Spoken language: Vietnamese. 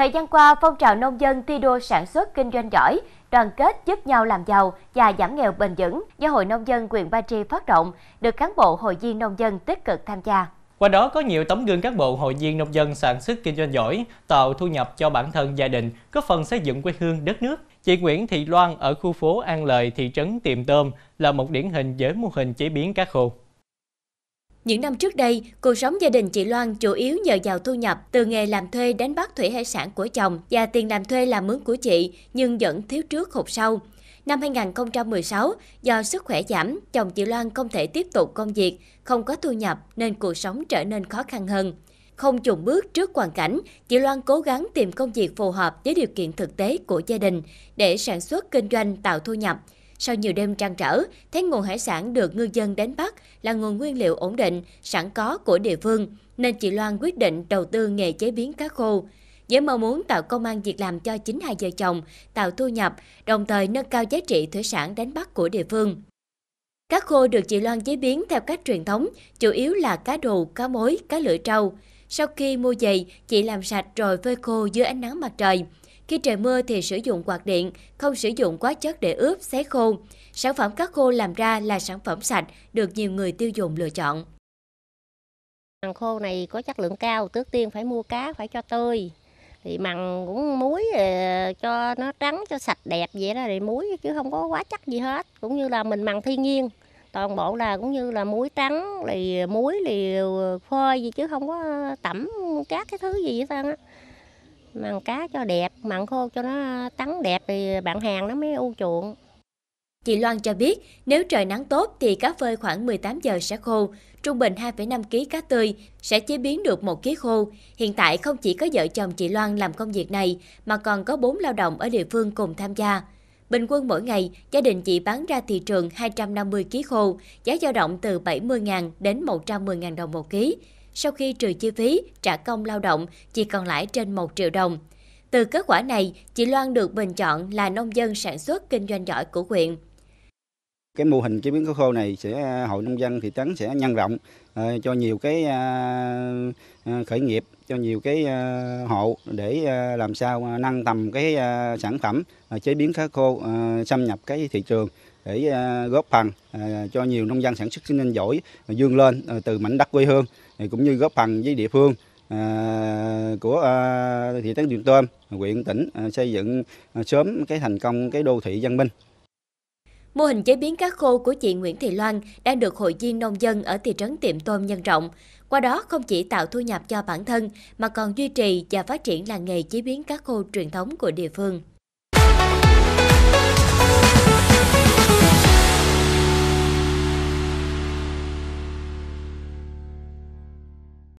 Thời gian qua, phong trào nông dân thi đua sản xuất kinh doanh giỏi, đoàn kết giúp nhau làm giàu và giảm nghèo bền vững do Hội Nông dân quyền Ba Tri phát động, được cán bộ hội viên nông dân tích cực tham gia. Qua đó có nhiều tấm gương cán bộ hội viên nông dân sản xuất kinh doanh giỏi, tạo thu nhập cho bản thân gia đình, góp phần xây dựng quê hương đất nước. Chị Nguyễn Thị Loan ở khu phố An Lợi, thị trấn Tiềm Tôm là một điển hình với mô hình chế biến cá khô. Những năm trước đây, cuộc sống gia đình chị Loan chủ yếu nhờ vào thu nhập từ nghề làm thuê đánh bắt thủy hải sản của chồng và tiền làm thuê làm mướn của chị, nhưng vẫn thiếu trước hụt sau. Năm 2016, do sức khỏe giảm, chồng chị Loan không thể tiếp tục công việc, không có thu nhập nên cuộc sống trở nên khó khăn hơn. Không chùn bước trước hoàn cảnh, chị Loan cố gắng tìm công việc phù hợp với điều kiện thực tế của gia đình để sản xuất kinh doanh tạo thu nhập. Sau nhiều đêm trăn trở, thấy nguồn hải sản được ngư dân đánh bắt là nguồn nguyên liệu ổn định, sẵn có của địa phương, nên chị Loan quyết định đầu tư nghề chế biến cá khô. Với mong muốn tạo công an việc làm cho chính hai vợ chồng, tạo thu nhập, đồng thời nâng cao giá trị thủy sản đánh bắt của địa phương. Cá khô được chị Loan chế biến theo cách truyền thống, chủ yếu là cá đù, cá mối, cá lưỡi trâu. Sau khi mua dày, chị làm sạch rồi phơi khô dưới ánh nắng mặt trời. Khi trời mưa thì sử dụng quạt điện, không sử dụng quá chất để ướp, xé khô. Sản phẩm cá khô làm ra là sản phẩm sạch, được nhiều người tiêu dùng lựa chọn. Măng khô này có chất lượng cao, trước tiên phải mua cá, phải cho tươi. Thì măng cũng muối ờ, cho nó trắng, cho sạch đẹp vậy đó, thì muối chứ không có quá chất gì hết. Cũng như là mình măng thiên nhiên, toàn bộ là cũng như là muối trắng, thì muối thì ờ, phơi gì chứ không có tẩm các cái thứ gì hết trơn á mặn cá cho đẹp mặn khô cho nó tắn đẹp thì bạn hàng nó mới ưu chuộng Chị Loan cho biết, nếu trời nắng tốt thì cá phơi khoảng 18 giờ sẽ khô, trung bình 2,5 kg cá tươi sẽ chế biến được 1 kg khô. Hiện tại không chỉ có vợ chồng chị Loan làm công việc này mà còn có 4 lao động ở địa phương cùng tham gia. Bình quân mỗi ngày, gia đình chị bán ra thị trường 250 kg khô, giá dao động từ 70.000 đến 110.000 đồng một kg. Sau khi trừ chi phí, trả công lao động, chỉ còn lại trên 1 triệu đồng. Từ kết quả này, chị Loan được bình chọn là nông dân sản xuất kinh doanh giỏi của huyện. Cái mô hình chế biến cá khô này sẽ à, hội nông dân thị trấn sẽ nhân rộng à, cho nhiều cái à, khởi nghiệp, cho nhiều cái hộ để làm sao nâng tầm cái sản phẩm chế biến cá khô xâm nhập cái thị trường để à, góp phần à, cho nhiều nông dân sản xuất kinh giỏi à, vươn lên từ mảnh đất quê hương cũng như góp phần với địa phương của thị trấn Điện Tôm, huyện tỉnh xây dựng sớm cái thành công cái đô thị văn minh. Mô hình chế biến cá khô của chị Nguyễn Thị Loan đang được hội viên nông dân ở thị trấn Tiệm Tôm nhân rộng. Qua đó không chỉ tạo thu nhập cho bản thân mà còn duy trì và phát triển làng nghề chế biến cá khô truyền thống của địa phương.